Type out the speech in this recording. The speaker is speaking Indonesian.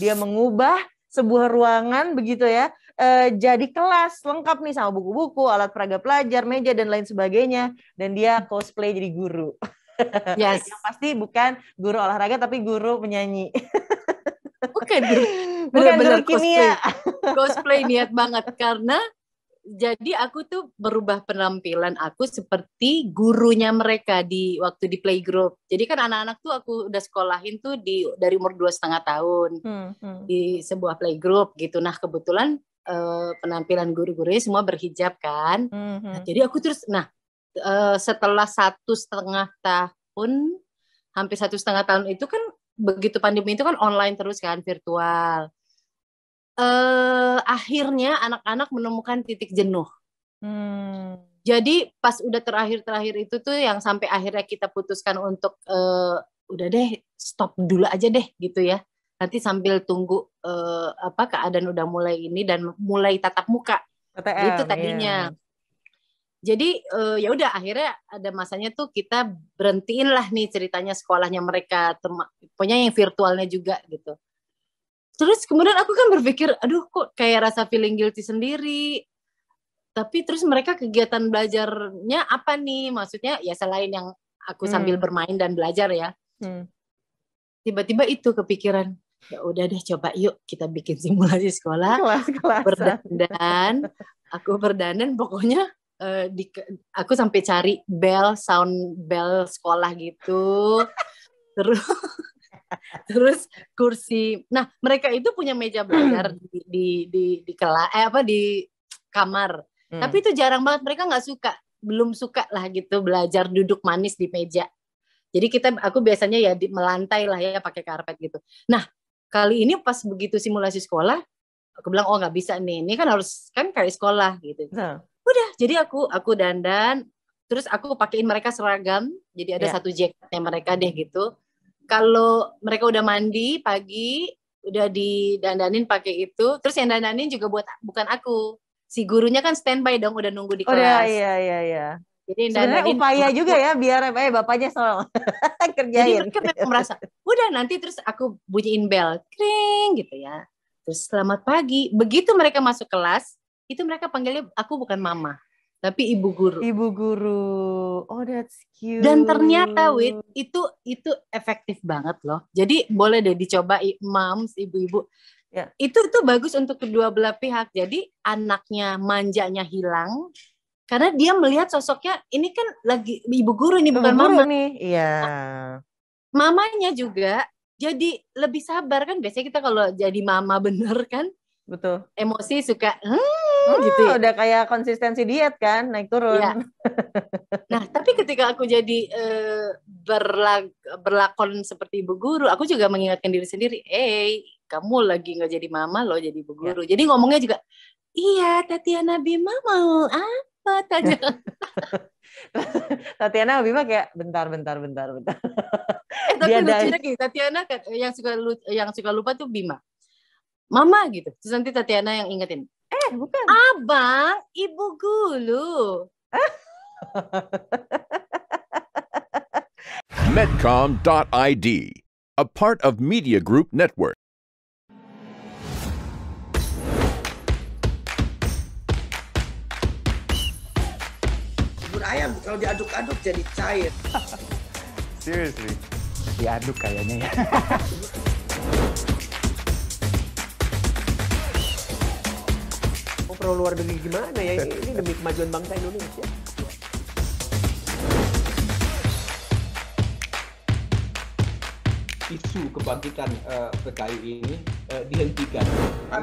Dia mengubah sebuah ruangan begitu ya e, jadi kelas lengkap nih sama buku-buku, alat peraga pelajar, meja dan lain sebagainya dan dia cosplay jadi guru. Yes. Yang pasti bukan guru olahraga tapi guru penyanyi. Bukan guru. Bukan bener -bener guru kimia. Cosplay. cosplay niat banget karena jadi aku tuh berubah penampilan aku seperti gurunya mereka di waktu di playgroup. Jadi kan anak-anak tuh aku udah sekolahin tuh di dari umur dua setengah tahun hmm, hmm. di sebuah playgroup gitu. Nah kebetulan uh, penampilan guru-gurunya semua berhijab kan. Hmm, hmm. Nah, jadi aku terus, nah uh, setelah satu setengah tahun, hampir satu setengah tahun itu kan begitu pandemi itu kan online terus kan virtual uh, akhirnya anak-anak menemukan titik jenuh. Hmm. Jadi pas udah terakhir-terakhir itu tuh yang sampai akhirnya kita putuskan untuk uh, udah deh stop dulu aja deh gitu ya. Nanti sambil tunggu eh, apa keadaan udah mulai ini dan mulai tatap muka. TTM, itu tadinya. Yeah. Jadi uh, ya udah akhirnya ada masanya tuh kita berhentiin lah nih ceritanya sekolahnya mereka, pokoknya yang virtualnya juga gitu terus kemudian aku kan berpikir aduh kok kayak rasa feeling guilty sendiri tapi terus mereka kegiatan belajarnya apa nih maksudnya ya selain yang aku hmm. sambil bermain dan belajar ya tiba hmm. tiba-tiba itu kepikiran ya udah deh coba yuk kita bikin simulasi sekolah kelas-kelas berdandan aku berdandan pokoknya uh, di, aku sampai cari bell sound bell sekolah gitu terus terus kursi nah mereka itu punya meja belajar hmm. di di di, di kela eh apa di kamar hmm. tapi itu jarang banget mereka nggak suka belum suka lah gitu belajar duduk manis di meja jadi kita aku biasanya ya di, melantai lah ya pakai karpet gitu nah kali ini pas begitu simulasi sekolah aku bilang oh nggak bisa nih ini kan harus kan kayak sekolah gitu hmm. udah jadi aku aku dandan terus aku pakein mereka seragam jadi ada yeah. satu jaketnya mereka deh gitu kalau mereka udah mandi pagi udah didandanin pakai itu terus yang dandanin juga buat bukan aku si gurunya kan standby dong udah nunggu di oh, iya, kelas ya iya iya iya jadi sebenarnya upaya aku, juga ya biar eh bapaknya soal kerjain jadi mereka memang merasa udah nanti terus aku bunyiin bel kring gitu ya terus selamat pagi begitu mereka masuk kelas itu mereka panggilnya aku bukan mama tapi ibu guru. Ibu guru. Oh, that's cute. Dan ternyata Wit itu itu efektif banget loh. Jadi boleh deh dicoba moms ibu-ibu. Ya. Itu itu bagus untuk kedua belah pihak. Jadi anaknya manjanya hilang karena dia melihat sosoknya ini kan lagi ibu guru ini bukan mama nih. Iya. Mamanya juga jadi lebih sabar kan biasanya kita kalau jadi mama bener kan? Betul. Emosi suka hmm, Oh, gitu ya. udah kayak konsistensi diet kan naik turun ya. nah tapi ketika aku jadi uh, berlag berlakon seperti ibu guru aku juga mengingatkan diri sendiri eh kamu lagi nggak jadi mama loh jadi ibu iya. guru ya. jadi ngomongnya juga iya Tatiana Bima mau apa tanya Tatiana Bima kayak bentar bentar bentar bentar. Eh, tapi Dia lagi Tatiana kan, yang suka yang suka lupa tuh Bima. Mama gitu. Terus nanti Tatiana yang ingetin bukan. Abang ibu guru. Medcom.id, a part of Media Group Network. Bubur ayam kalau diaduk-aduk jadi cair. Seriously, diaduk kayaknya ya. pro luar negeri gimana ya ini, ini demi kemajuan bangsa Indonesia. Isu kebangkitan uh, PKI ini uh, dihentikan. Ah!